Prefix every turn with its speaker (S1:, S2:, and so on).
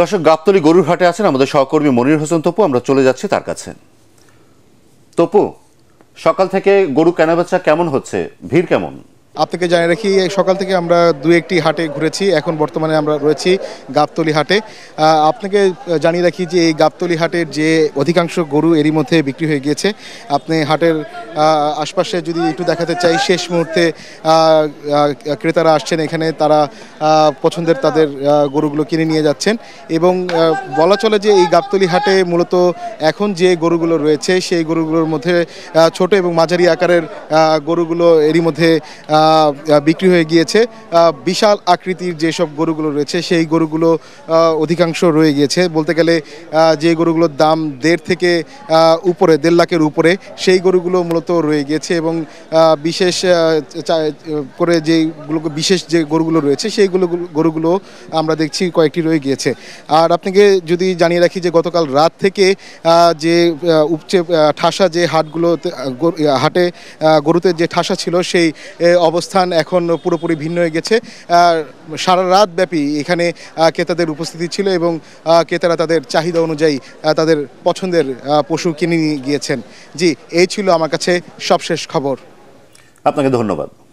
S1: দর্শক গাবতলি গরুর হাটে আছেন আমাদের সহকর্মী মনির হোসেন তপু আমরা চলে যাচ্ছি তার কাছে তপু সকাল থেকে গরু কেনাবেচা কেমন হচ্ছে ভিড় কেমন
S2: আপনাকে জানিয়ে রাখি সকাল থেকে আমরা দু একটি হাটে ঘুরেছি এখন বর্তমানে আমরা রয়েছি গাবতলি হাটে আপনাকে জানিয়ে রাখি যে এই গাবতলি হাটের যে অধিকাংশ গরু এরই মধ্যে বিক্রি হয়ে গিয়েছে আপনি হাটের আশপাশে যদি একটু দেখাতে চাই শেষ মুহূর্তে ক্রেতারা আসছেন এখানে তারা পছন্দের তাদের গরুগুলো কিনে নিয়ে যাচ্ছেন এবং বলা চলে যে এই গাবতলি হাটে মূলত এখন যে গরুগুলো রয়েছে সেই গরুগুলোর মধ্যে ছোট এবং মাঝারি আকারের গরুগুলো এরই মধ্যে বিক্রি হয়ে গিয়েছে বিশাল আকৃতির যেসব গরুগুলো রয়েছে সেই গরুগুলো অধিকাংশ রয়ে গিয়েছে বলতে গেলে যে গরুগুলোর দাম দেড় থেকে উপরে দেড় লাখের উপরে সেই গরুগুলো মূলত রয়ে গিয়েছে এবং বিশেষ করে যেগুলো বিশেষ যে গরুগুলো রয়েছে সেইগুলো গরুগুলো আমরা দেখছি কয়েকটি রয়ে গিয়েছে আর আপনাকে যদি জানিয়ে রাখি যে গতকাল রাত থেকে যে উপচে ঠাসা যে হাটগুলোতে হাটে গরুতে যে ঠাসা ছিল সেই অব অবস্থান এখন পুরোপুরি ভিন্ন হয়ে গেছে সারা রাত ব্যাপী এখানে ক্রেতাদের উপস্থিতি ছিল এবং ক্রেতারা তাদের চাহিদা অনুযায়ী তাদের পছন্দের পশু কিনে নিয়ে গিয়েছেন জি এই ছিল আমার কাছে সবশেষ খবর আপনাকে ধন্যবাদ